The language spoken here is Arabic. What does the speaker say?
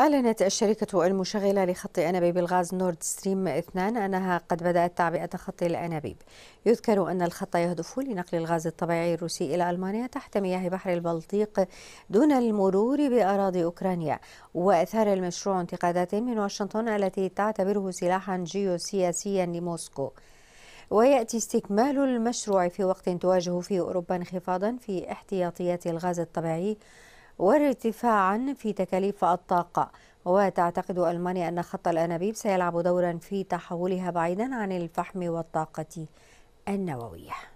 أعلنت الشركة المشغلة لخط أنابيب الغاز نورد ستريم 2 أنها قد بدأت تعبئة خط الأنابيب يذكر أن الخط يهدف لنقل الغاز الطبيعي الروسي إلى ألمانيا تحت مياه بحر البلطيق دون المرور بأراضي أوكرانيا وأثار المشروع انتقادات من واشنطن التي تعتبره سلاحا جيوسياسيا لموسكو ويأتي استكمال المشروع في وقت تواجه فيه أوروبا انخفاضا في احتياطيات الغاز الطبيعي وارتفاعا في تكاليف الطاقة وتعتقد ألمانيا أن خط الأنابيب سيلعب دورا في تحولها بعيدا عن الفحم والطاقة النووية